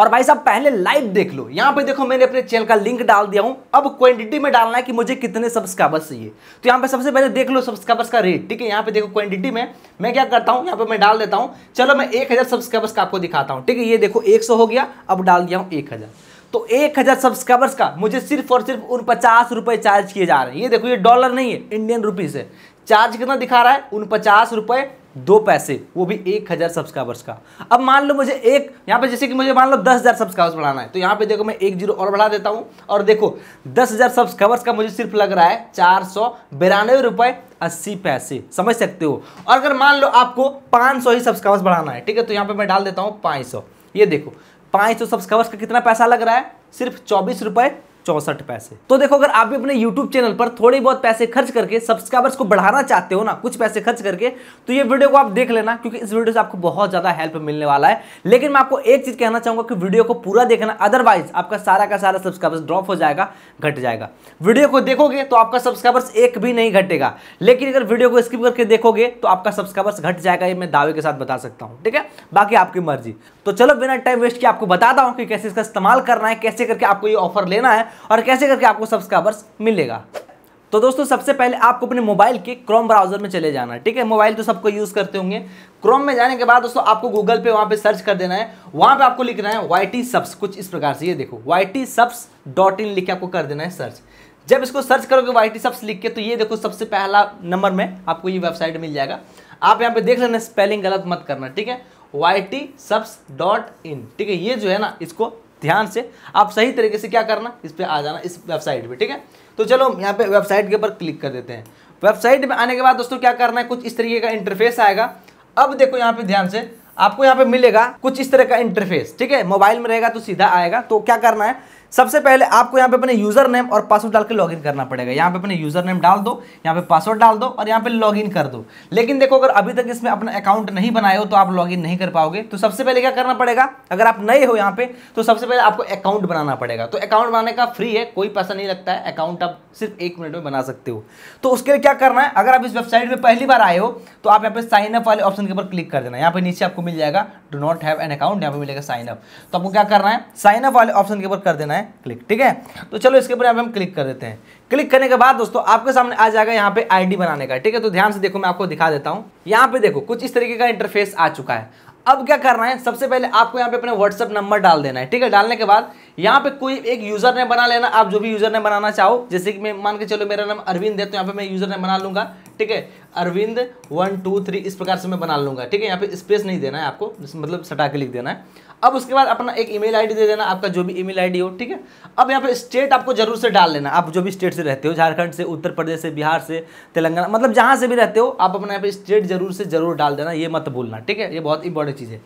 और भाई साहब पहले लाइव देख लो यहाँ पे देखो मैंने अपने चैनल का लिंक डाल दिया हूँ अब क्वांटिटी में डालना है कि मुझे कितने सब्सक्राइबर्स चाहिए तो यहाँ पे सबसे पहले देख लो सब्सक्राइबर्स का रेट ठीक है यहाँ पे देखो क्वांटिटी में मैं क्या करता हूँ यहाँ पे मैं डाल देता हूँ चलो मैं एक हज़ार सब्सक्राइबर्स का आपको दिखाता हूँ ठीक है ये देखो एक हो गया अब डाल दिया हूँ एक हज़ार तो एक हज़ार सब्सक्राइबर्स का मुझे सिर्फ और सिर्फ उन पचास रुपए चार्ज किए जा रहे हैं ये देखो ये डॉलर नहीं है इंडियन रुपीज़ है चार्ज कितना दिखा रहा है उन पचास रुपए दो पैसे वो भी एक हज़ार सब्सक्राइबर्स का अब मान लो मुझे एक यहाँ पे जैसे कि मुझे मान लो दस हज़ार सब्सक्राइबर्स बढ़ाना है तो यहाँ पे देखो मैं एक जीरो और बढ़ा देता हूँ और देखो दस हज़ार सब्सक्राइबर्स का मुझे सिर्फ लग रहा है चार सौ बिरानवे रुपए अस्सी पैसे समझ सकते हो और अगर मान लो आपको पांच सौ ही सब्सक्राइबर्स बढ़ाना है ठीक है तो यहाँ पर मैं डाल देता हूँ पाँच सौ ये देखो पाँच सौ सब्सक्राइबर्स का कितना पैसा लग रहा है सिर्फ चौबीस रुपए चौसठ पैसे तो देखो अगर आप भी अपने YouTube चैनल पर थोड़े बहुत पैसे खर्च करके सब्सक्राइबर्स को बढ़ाना चाहते हो ना कुछ पैसे खर्च करके तो ये वीडियो को आप देख लेना क्योंकि इस वीडियो से आपको बहुत ज़्यादा हेल्प मिलने वाला है लेकिन मैं आपको एक चीज़ कहना चाहूंगा कि वीडियो को पूरा देखना अदरवाइज आपका सारा का सारा सब्सक्राइबर्स ड्रॉप हो जाएगा घट जाएगा वीडियो को देखोगे तो आपका सब्सक्राइबर्स एक भी नहीं घटेगा लेकिन अगर वीडियो को स्किप करके देखोगे तो आपका सब्सक्राइबर्स घट जाएगा ये मैं दावे के साथ बता सकता हूँ ठीक है बाकी आपकी मर्जी तो चलो बिना टाइम वेस्ट किए आपको बताता हूँ कि कैसे इसका इस्तेमाल करना है कैसे करके आपको ये ऑफर लेना है और कैसे करके आपको सब्सक्राइबर्स मिलेगा तो दोस्तों सबसे पहले आपको अपने मोबाइल के क्रोम ब्राउजर में चले जाना है ठीक है मोबाइल तो सबको यूज़ करते होंगे क्रोम में जाने के बाद दोस्तों आपको गूगल पे वहां पे सर्च कर देना है वहां पे आपको लिखना है वाई टी सब्स कुछ इस प्रकार से ये देखो Y T subs dot in लिख के आपको कर देना है सर्च जब इसको सर्च करोगे वाई टी सब्स लिख के तो ये देखो सबसे पहला नंबर में आपको ये वेबसाइट मिल जाएगा आप यहाँ पे देख लेना स्पेलिंग गलत मत करना ठीक है Y T subs dot in ठीक है ये जो है ना इसको ध्यान से आप सही तरीके से क्या करना इस पर आ जाना इस वेबसाइट पे ठीक है तो चलो यहाँ पे वेबसाइट के ऊपर क्लिक कर देते हैं वेबसाइट में आने के बाद दोस्तों क्या करना है कुछ इस तरीके का इंटरफेस आएगा अब देखो यहाँ पे ध्यान से आपको यहाँ पे मिलेगा कुछ इस तरह का इंटरफेस ठीक है मोबाइल में रहेगा तो सीधा आएगा तो क्या करना है सबसे पहले आपको यहाँ पे अपने यूजर नेम और पासवर्ड डाल के इन करना पड़ेगा यहाँ पे अपने यूजर नेम डाल दो यहाँ पे पासवर्ड डाल दो और यहाँ पे लॉगिन कर दो लेकिन देखो अगर अभी तक इसमें अपना अकाउंट नहीं बनाए हो तो आप लॉगिन नहीं कर पाओगे तो सबसे पहले क्या करना पड़ेगा अगर आप नए हो यहाँ पे तो सबसे पहले आपको अकाउंट बनाना पड़ेगा तो अकाउंट बनाने का फ्री है कोई पैसा नहीं लगता है अकाउंट आप सिर्फ एक मिनट में बना सकते हो तो उसके लिए क्या करना है अगर आप इस वेबसाइट में पहली बार आए हो तो आप यहाँ पे साइन अप वाले ऑप्शन के ऊपर क्लिक कर देना यहाँ पे नीचे आपको मिल जाएगा do not have an account यहाँ पे मिलेगा साइन अप तो आपको क्या करना है साइन अप वाले ऑप्शन के ऊपर कर देना है करना है क्लिक ठीक है तो चलो इसके ऊपर हम क्लिक कर देते हैं क्लिक करने के बाद दोस्तों आपके सामने आ जाएगा यहाँ पे आईडी बनाने का ठीक है तो ध्यान से देखो मैं आपको दिखा देता हूँ यहाँ पे देखो कुछ इस तरीके का इंटरफेस आ चुका है अब क्या करना है सबसे पहले आपको यहाँ पे अपने व्हाट्सअप नंबर डाल देना है ठीक है डालने के बाद यहाँ पे कोई एक यूजर ने बना लेना आप जो भी यूजर ने बनाना चाहो जैसे कि मैं मान के चलो मेरा नाम अरविंद है तो यहाँ पे मैं यूजर ने बना लूंगा ठीक है अरविंद वन टू थ्री इस प्रकार से मैं बना लूंगा ठीक है यहाँ पे स्पेस नहीं देना है आपको मतलब सटा के लिख देना है अब उसके बाद अपना एक ईमेल आईडी दे देना आपका जो भी ईमेल आईडी हो ठीक है अब यहाँ पे स्टेट आपको जरूर से डाल लेना आप जो भी स्टेट से रहते हो झारखंड से उत्तर प्रदेश से बिहार से तेलंगाना मतलब जहाँ से भी रहते हो आप अपना यहाँ पे स्टेट जरूर से जरूर डाल देना ये मत भूलना ठीक है ये बहुत इंपॉर्टेंट चीज़ है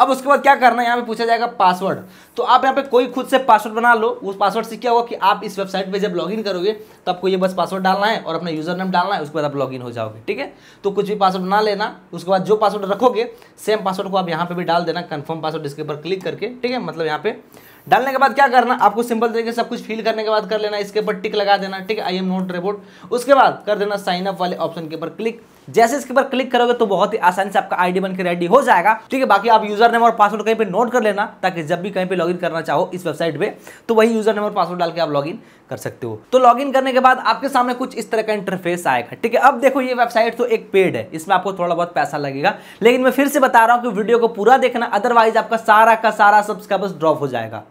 अब उसके बाद क्या करना है यहाँ पे पूछा जाएगा पासवर्ड तो आप यहाँ पे कोई खुद से पासवर्ड बना लो उस पासवर्ड से क्या होगा कि आप इस वेबसाइट पे जब लॉगिन करोगे तो आपको ये बस पासवर्ड डालना है और अपना यूजर नेम डालना है उसके बाद आप लॉगिन हो जाओगे ठीक है तो कुछ भी पासवर्ड बना लेना उसके बाद जो पासवर्ड रखोगे सेम पासवर्ड को आप यहाँ पर भी डाल देना कन्फर्म पासवर्ड इसके ऊपर क्लिक करके ठीक है मतलब यहाँ पे डालने के बाद क्या करना आपको सिंपल तरीके से सब कुछ फिल करने के बाद कर लेना इसके ऊपर टिक लगा देना ठीक है आई एम नोट रिपोर्ट उसके बाद कर देना साइन अप वाले ऑप्शन के ऊपर क्लिक जैसे इसके ऊपर क्लिक करोगे तो बहुत ही आसानी से आपका आईडी बनकर रेडी हो जाएगा ठीक है बाकी आप यूजर नेम और पासवर्ड कहीं पे नोट कर लेना ताकि जब भी कहीं पे लॉगिन करना चाहो इस वेबसाइट पे तो वही यूजर नेम और पासवर्ड डाल के आप लॉगिन कर सकते हो तो लॉगिन करने के बाद आपके सामने कुछ इस तरह का इंटरफेस आएगा ठीक है अब देखो ये वेबसाइट तो एक पेड है इसमें आपको थोड़ा बहुत पैसा लगेगा लेकिन मैं फिर से बता रहा हूँ कि वीडियो को पूरा देखना अदरवाइज आपका सारा का सारा सब्सक्राइबर्स ड्रॉप हो जाएगा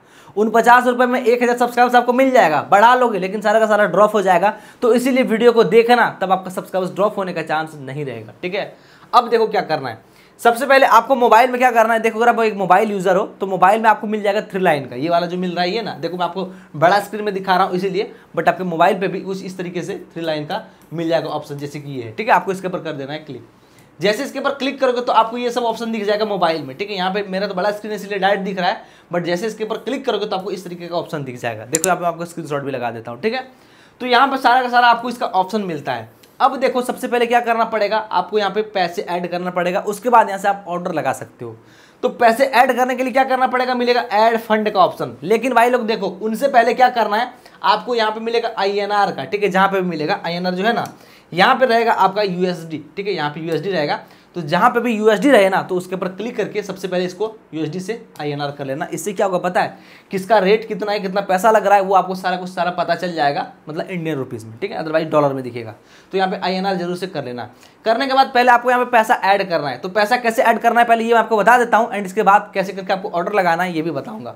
उन पचास रुपए में एक हज़ार सब्सक्राइबर्स आपको मिल जाएगा बढ़ा लोगे लेकिन सारा का सारा ड्रॉप हो जाएगा तो इसीलिए वीडियो को देखना तब आपका सब्सक्राइबर्स ड्रॉप होने का चांस नहीं रहेगा ठीक है अब देखो क्या करना है सबसे पहले आपको मोबाइल में क्या करना है देखो अगर आप एक मोबाइल यूज़र हो तो मोबाइल में आपको मिल जाएगा थ्री लाइन का ये वाला जो मिल रहा है ये ना देखो मैं आपको बड़ा स्क्रीन में दिखा रहा हूँ इसीलिए बट आपके मोबाइल पे भी उस इस तरीके से थ्री लाइन का मिल जाएगा ऑप्शन जैसे कि ये है ठीक है आपको इसके ऊपर कर देना है क्लिक जैसे इसके ऊपर क्लिक करोगे तो आपको ये सब ऑप्शन दिख जाएगा मोबाइल में ठीक है यहाँ पे मेरा तो बड़ा स्क्रीन इसलिए डायरेक्ट दिख रहा है बट जैसे इसके ऊपर क्लिक करोगे तो आपको इस तरीके का ऑप्शन दिख जाएगा देखो यहाँ पे आपको स्क्रीन भी लगा देता हूँ ठीक है तो यहाँ पर सारा का सारा आपको इसका ऑप्शन मिलता है अब देखो सबसे पहले क्या करना पड़ेगा आपको यहाँ पे पैसे ऐड करना पड़ेगा उसके बाद यहाँ से आप ऑर्डर लगा सकते हो तो पैसे ऐड करने के लिए क्या करना पड़ेगा मिलेगा ऐड फंड का ऑप्शन लेकिन भाई लोग देखो उनसे पहले क्या करना है आपको यहाँ पे मिलेगा आई का ठीक है जहाँ पे मिलेगा आई जो है ना यहाँ पे रहेगा आपका यूएसडी ठीक है यहाँ पे यूएसडी रहेगा तो जहां पे भी यूएसडी रहे ना तो उसके ऊपर क्लिक करके सबसे पहले इसको यूएसडी से आईएनआर कर लेना इससे क्या होगा पता है किसका रेट कितना है कितना पैसा लग रहा है वो आपको सारा कुछ सारा पता चल जाएगा मतलब इंडियन रुपीज़ में ठीक है अदरवाइज डॉलर में दिखेगा तो यहाँ पे आई जरूर से कर लेना करने के बाद पहले आपको यहाँ पे पैसा ऐड करना है तो पैसा कैसे ऐड करना है पहले ये मैं आपको बता देता हूँ एंड इसके बाद कैसे करके आपको ऑर्डर लगाना है ये भी बताऊंगा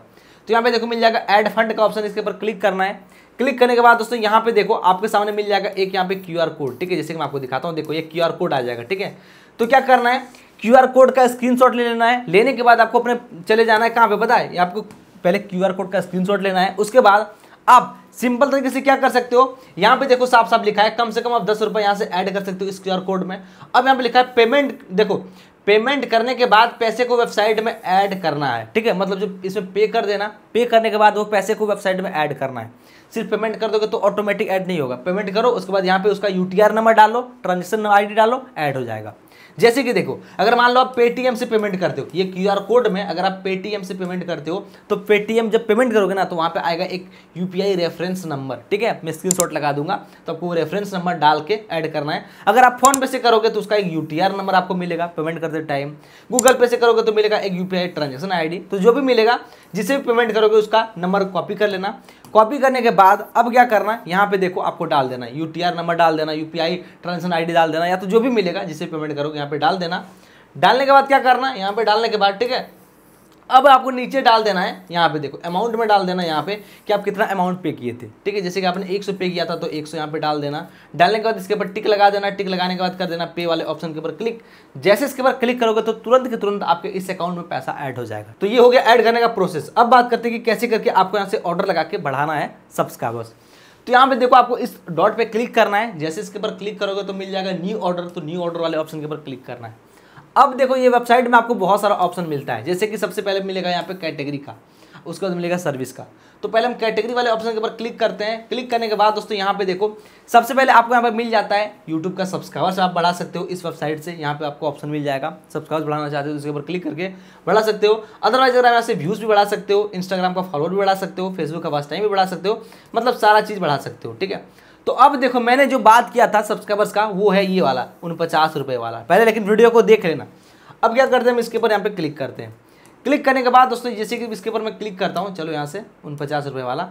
तो यहाँ पे देखो मिल जाएगा एड फंड का ऑप्शन इसके ऊपर क्लिक करना है क्लिक करने के बाद दोस्तों यहाँ पे देखो आपके सामने मिल जाएगा एक यहाँ पे क्यू कोड ठीक है जैसे कि मैं आपको दिखाता हूँ देखो ये क्यू कोड आ जाएगा ठीक है तो क्या करना है क्यू कोड का स्क्रीन ले लेना है लेने के बाद आपको अपने चले जाना है कहाँ पर बताए आपको पहले क्यू कोड का स्क्रीन लेना है उसके बाद आप सिंपल तरीके से क्या कर सकते हो यहाँ पे देखो साफ साफ लिखा है कम से कम आप दस रुपये यहाँ से ऐड कर सकते हो इस क्यू कोड में अब यहाँ पे लिखा है पेमेंट देखो पेमेंट करने के बाद पैसे को वेबसाइट में ऐड करना है ठीक है मतलब जो इसमें पे कर देना पे करने के बाद वो पैसे को वेबसाइट में ऐड करना है सिर्फ पेमेंट कर दोगे तो ऑटोमेटिक ऐड नहीं होगा पेमेंट करो उसके बाद यहाँ पे उसका यू नंबर डालो ट्रांजेक्शन आई डालो ऐड हो जाएगा जैसे कि देखो अगर मान लो आप पेटीएम से पेमेंट करते हो ये क्यू कोड में अगर आप पेटीएम से पेमेंट करते हो तो पेटीएम जब पेमेंट करोगे ना तो वहाँ पर आएगा एक यू रेफरेंस नंबर ठीक है मैं स्क्रीन लगा दूंगा तो आपको रेफरेंस नंबर डाल के ऐड करना है अगर आप फोन पे से करोगे तो उसका एक यू नंबर आपको मिलेगा पेमेंट करते टाइम गूगल पे से करोगे तो मिलेगा एक यू ट्रांजेक्शन आई तो जो भी मिलेगा जिसे भी पेमेंट करोगे उसका नंबर कॉपी कर लेना कॉपी करने के बाद अब क्या करना है यहाँ पे देखो आपको डाल देना है यूटीआर नंबर डाल देना यूपीआई ट्रांजेक्शन डी डाल देना या तो जो भी मिलेगा जिसे पेमेंट करोगे यहाँ पे डाल देना डालने के बाद क्या करना है यहाँ पे डालने के बाद ठीक है अब आपको नीचे डाल देना है यहाँ पे देखो अमाउंट में डाल देना यहाँ पे कि आप कितना अमाउंट पे किए थे ठीक है जैसे कि आपने 100 पे किया था तो 100 सौ यहाँ पे डाल देना डालने के बाद इसके ऊपर टिक लगा देना टिक लगाने के बाद कर देना पे वाले ऑप्शन के ऊपर क्लिक जैसे इसके ऊपर क्लिक करोगे तो तुरंत के तुरंत आपके इस अकाउंट में पैसा ऐड हो जाएगा तो ये हो गया ऐड करने का प्रोसेस अब बात करते हैं कि कैसे करके आपको यहाँ से ऑर्डर लगा के बढ़ाना है सब्सक्राइबर्स तो यहाँ पे देखो आपको इस डॉट पे क्लिक करना है जैसे इसके ऊपर क्लिक करोगे तो मिल जाएगा न्यू ऑर्डर तो न्यू ऑर्डर वाले ऑप्शन के ऊपर क्लिक करना है अब देखो ये वेबसाइट में आपको बहुत सारा ऑप्शन मिलता है जैसे कि सबसे पहले मिलेगा यहाँ पे कैटेगरी का उसके बाद मिलेगा सर्विस का तो पहले हम कैटेगरी वाले ऑप्शन के ऊपर क्लिक करते हैं क्लिक करने के बाद दोस्तों यहाँ पे देखो सबसे पहले आपको यहाँ पे मिल जाता है यूट्यूब का सब्सक्राइबर्स आप बढ़ा सकते हो इस वेबसाइट से यहाँ पे आपको ऑप्शन मिल जाएगा सब्सक्राइबर्स बढ़ाना चाहते हो तो उसके ऊपर क्लिक करके बढ़ा सकते हो अदरवाइज अगर यहाँ से व्यूज़ भी बढ़ा सकते हो इंस्टाग्राम का फॉलोअर भी बढ़ा सकते हो फेसबुक का वास्ट टाइम भी बढ़ा सकते हो मतलब सारा चीज़ बढ़ा सकते हो ठीक है तो अब देखो मैंने जो बात किया था सब्सक्राइबर्स का वो है ये वाला उन पचास रुपये वाला पहले लेकिन वीडियो को देख लेना अब क्या करते हैं हम इसके ऊपर यहाँ पे क्लिक करते हैं क्लिक करने के बाद दोस्तों जैसे कि इसके ऊपर मैं क्लिक करता हूँ चलो यहाँ से उन पचास रुपये वाला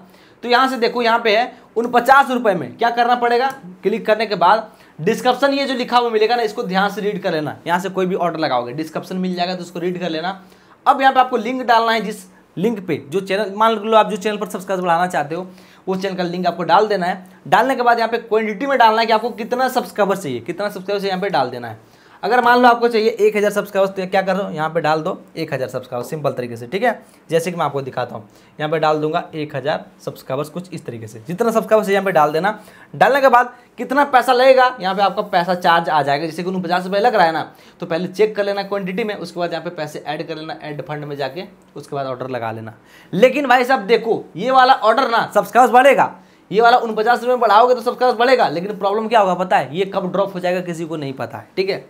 तो यहाँ से देखो यहाँ पे है उन पचास रुपये में क्या करना पड़ेगा क्लिक करने के बाद डिस्क्रिप्शन ये जो लिखा हुआ मिलेगा ना इसको ध्यान से रीड कर लेना यहाँ से कोई भी ऑर्डर लगाओगे डिस्क्रिप्शन मिल जाएगा तो उसको रीड कर लेना अब यहाँ पर आपको लिंक डालना है जिस लिंक पे जो चैनल मान लो आप जो चैनल पर सब्सक्राइब बढ़ाना चाहते हो उस चैनल का लिंक आपको डाल देना है डालने के बाद यहाँ पे क्वान्टिटी में डालना है कि आपको कितना सब्सक्राइबर चाहिए कितना सब्सक्राइबर चाहिए यहाँ पे डाल देना है अगर मान लो आपको चाहिए एक हज़ार सब्सक्राइबर्स तो क्या करो यहाँ पे डाल दो एक हज़ार सब्सक्राइबर्स सिंपल तरीके से ठीक है जैसे कि मैं आपको दिखाता हूँ यहाँ पे डाल दूंगा एक हज़ार सब्सक्राइबर्स कुछ इस तरीके से जितना सब्सक्राइबर्स है यहाँ पे डाल देना डालने के बाद कितना पैसा लगेगा यहाँ पे आपका पैसा चार्ज आ जाएगा जैसे कि उन पचास रुपये लग रहा है ना तो पहले चेक कर लेना क्वांटिटी में उसके बाद यहाँ पे पैसे ऐड कर लेना एड फंड में जाके उसके बाद ऑर्डर लगा लेना लेकिन भाई साहब देखो ये वाला ऑर्डर ना सब्सक्राइबर्स बढ़ेगा ये वाला उन पचास रुपये में बढ़ाओगे तो सब्सक्राइबर्स बढ़ेगा लेकिन प्रॉब्लम क्या होगा पता है ये कब ड्रॉप हो जाएगा किसी को नहीं पता है ठीक है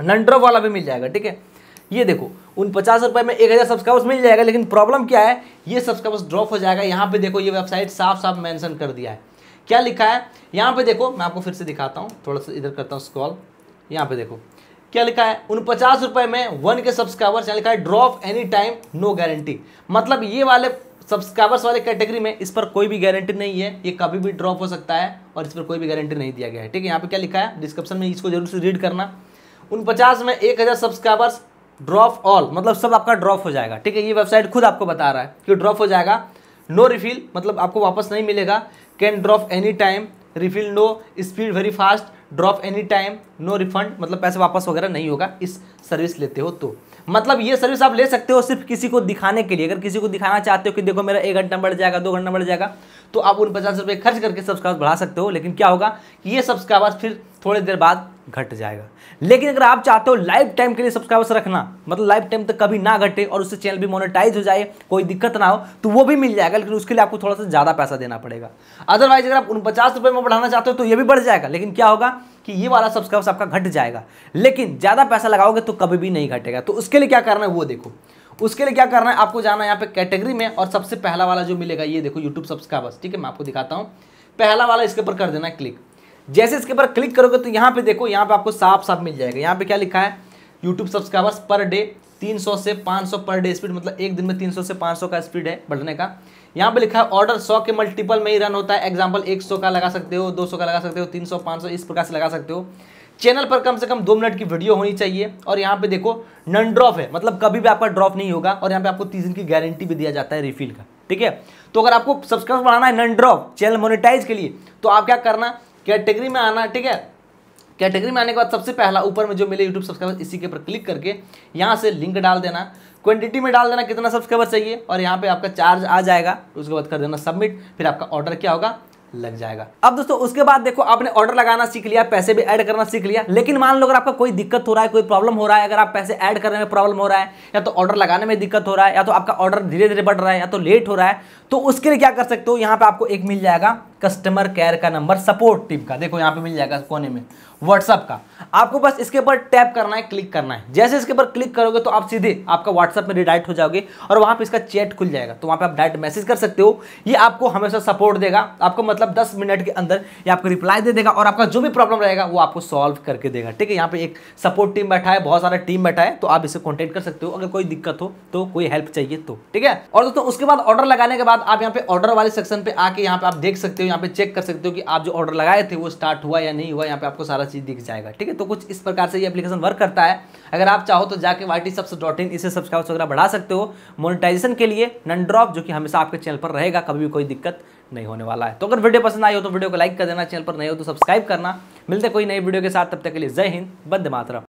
ड्रॉप वाला भी मिल जाएगा ठीक है ये देखो उन पचास रुपये में एक हज़ार सब्सक्राइबर्स मिल जाएगा लेकिन प्रॉब्लम क्या है ये सब्सक्राइबर्स ड्रॉप हो जाएगा यहाँ पे देखो ये वेबसाइट साफ साफ मेंशन कर दिया है क्या लिखा है यहाँ पे देखो मैं आपको फिर से दिखाता हूँ थोड़ा सा इधर करता हूँ स्क्रॉल यहाँ पे देखो क्या लिखा है उन पचास रुपए में वन के सब्सक्राइबर्स यहाँ लिखा है drop any time no guarantee मतलब ये वाले सब्सक्राइबर्स वाले कैटेगरी में इस पर कोई भी गारंटी नहीं है ये कभी भी ड्रॉप हो सकता है और इस पर कोई भी गारंटी नहीं दिया गया है ठीक है यहाँ पे क्या लिखा है डिस्क्रिप्शन में इसको जरूर से रीड करना उन पचास में एक हज़ार सब्सक्राइबर्स ड्रॉप ऑल मतलब सब आपका ड्रॉप हो जाएगा ठीक है ये वेबसाइट खुद आपको बता रहा है कि ड्रॉप हो जाएगा नो रिफिल मतलब आपको वापस नहीं मिलेगा can drop any time refill no speed very fast drop any time no refund मतलब पैसे वापस वगैरह नहीं होगा इस सर्विस लेते हो तो मतलब ये सर्विस आप ले सकते हो सिर्फ किसी को दिखाने के लिए अगर किसी को दिखाना चाहते हो कि देखो मेरा एक घंटा बढ़ जाएगा दो घंटा बढ़ जाएगा तो आप उन पचास रुपये खर्च करके सब्सक्राइबर बढ़ा सकते हो लेकिन क्या होगा कि ये सब्सक्राइबर्स फिर थोड़ी देर बाद घट जाएगा लेकिन अगर आप चाहते हो लाइफ टाइम के लिए सब्सक्राइबर्स रखना मतलब लाइफ टाइम तक कभी ना घटे और उससे चैनल भी मोनेटाइज हो जाए कोई दिक्कत ना हो तो वो भी मिल जाएगा लेकिन उसके लिए आपको थोड़ा सा ज़्यादा पैसा देना पड़ेगा अदरवाइज अगर आप उन पचास में बढ़ाना चाहते हो तो ये भी बढ़ जाएगा लेकिन क्या होगा कि ये वाला सब्सक्राइबर्स आपका घट जाएगा लेकिन ज़्यादा पैसा लगाओगे तो कभी भी नहीं घटेगा तो उसके लिए क्या करना है वो देखो उसके लिए क्या करना है आपको जाना है यहाँ पे कैटेगरी में और सबसे पहला वाला जो मिलेगा ये देखो यूट्यूब सब्सक्राइबर्स ठीक है मैं आपको दिखाता हूँ पहला वाला इसके ऊपर कर देना क्लिक जैसे इसके ऊपर क्लिक करोगे तो यहाँ पे देखो यहाँ पे आपको साफ साफ मिल जाएगा यहाँ पे क्या लिखा है यूट्यूब सब्सक्राइबर्स पर डे 300 से 500 पर डे स्पीड मतलब एक दिन में 300 से 500 का स्पीड है बढ़ने का यहाँ पे लिखा है ऑर्डर सौ के मल्टीपल में ही रन होता है एग्जाम्पल एक सौ का लगा सकते हो दो सौ का लगा सकते हो तीन सौ पाँच सौ इस प्रकार से लगा सकते हो चैनल पर कम से कम दो मिनट की वीडियो होनी चाहिए और यहाँ पे देखो नन ड्रॉप है मतलब कभी भी आपका ड्रॉप नहीं होगा और यहाँ पे आपको तीस दिन की गारंटी भी दिया जाता है रिफिल का ठीक है तो अगर आपको सब्सक्राइब बढ़ाना है नन ड्रॉप चैनल मोनिटाइज के लिए तो आप क्या करना कैटेगरी में आना ठीक है कैटेगरी में आने के बाद सबसे पहला ऊपर में जो मिले यूट्यूब सब्सक्राइबर इसी के ऊपर क्लिक करके यहाँ से लिंक डाल देना क्वांटिटी में डाल देना कितना सब्सक्राइबर चाहिए और यहाँ पे आपका चार्ज आ जाएगा उसके बाद कर देना सबमिट फिर आपका ऑर्डर क्या होगा लग जाएगा अब दोस्तों उसके बाद देखो आपने ऑर्डर लगाना सीख लिया पैसे भी ऐड करना सीख लिया लेकिन मान लो अगर आपका कोई दिक्कत हो रहा है कोई प्रॉब्लम हो रहा है अगर आप पैसे ऐड करने में प्रॉब्लम हो रहा है या तो ऑर्डर लगाने में दिक्कत हो रहा है या तो आपका ऑर्डर धीरे धीरे बढ़ रहा है या तो लेट हो रहा है तो उसके लिए क्या कर सकते हो यहाँ पे आपको एक मिल जाएगा कस्टमर केयर का नंबर सपोर्ट टीम का देखो यहाँ पे मिल जाएगा कोने में व्हाट्सअप का आपको बस इसके ऊपर टैप करना है क्लिक करना है जैसे इसके ऊपर क्लिक करोगे तो आप सीधे आपका व्हाट्सअप में रिडाइट हो जाओगे और वहाँ पे इसका चैट खुल जाएगा तो वहाँ पे आप डायरेक्ट मैसेज कर सकते हो ये आपको हमेशा सपोर्ट देगा आपको मतलब दस मिनट के अंदर ये आपको रिप्लाई दे देगा और आपका जो भी प्रॉब्लम रहेगा वो आपको सॉल्व करके देगा ठीक है यहाँ पे एक सपोर्ट टीम बैठा है बहुत सारा टीम बैठा है तो आप इसे कॉन्टेक्ट कर सकते हो अगर कोई दिक्कत हो तो कोई हेल्प चाहिए तो ठीक है और दोस्तों उसके बाद ऑर्डर लगाने के बाद आप यहाँ पे ऑर्डर वाले सेक्शन पे आके यहाँ पे आप देख सकते हो यहाँ पे चेक कर सकते हो कि आप जो ऑर्डर लगाए थे वो स्टार्ट हुआ या नहीं हुआ यहाँ पे आपको सारा चीज़ दिख जाएगा ठीक है तो कुछ इस प्रकार से ये एप्लीकेशन वर्क करता है अगर आप चाहो तो जाके Y T subs dot in इसे सब्सक्राइब वगैरह बढ़ा सकते हो मोनिटाइजेशन के लिए नन ड्रॉप जो कि हमेशा आपके चैनल पर रहेगा कभी भी कोई दिक्कत नहीं होने वाला है तो अगर वीडियो पसंद आई हो तो वीडियो को लाइक कर देना चैनल पर नहीं हो तो सब्सक्राइब करना मिलते कोई नई वीडियो के साथ तब तक के लिए जय हिंद बद मातरम